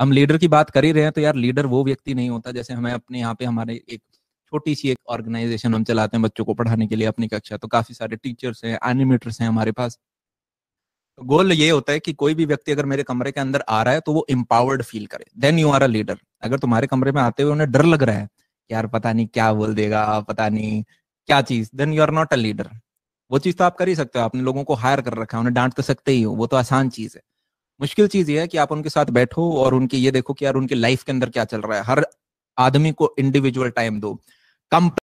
हम लीडर की बात कर ही रहे हैं तो यार लीडर वो व्यक्ति नहीं होता जैसे हमें अपने यहाँ पे हमारे एक छोटी सी एक ऑर्गेनाइजेशन हम चलाते हैं बच्चों को पढ़ाने के लिए अपनी कक्षा तो काफी सारे टीचर्स हैं एनिमेटर्स हैं हमारे पास तो गोल ये होता है कि कोई भी व्यक्ति अगर मेरे कमरे के अंदर आ रहा है तो वो एम्पावर्ड फील करे then you are a leader अगर तुम्हारे कमरे में आते हुए उन्हें डर लग रहा है यार पता नहीं क्या बोल देगा पता नहीं क्या चीज then you are not a leader वो चीज तो आप कर ही सकते हो आपने लोगों को हायर कर रखा है उन्हें डांट तो सकते ही हो वो तो आसान चीज है मुश्किल चीज ये है कि आप उनके साथ बैठो और उनके ये देखो कि यार उनके लाइफ के अंदर क्या चल रहा है हर आदमी को इंडिविजुअल टाइम दो कम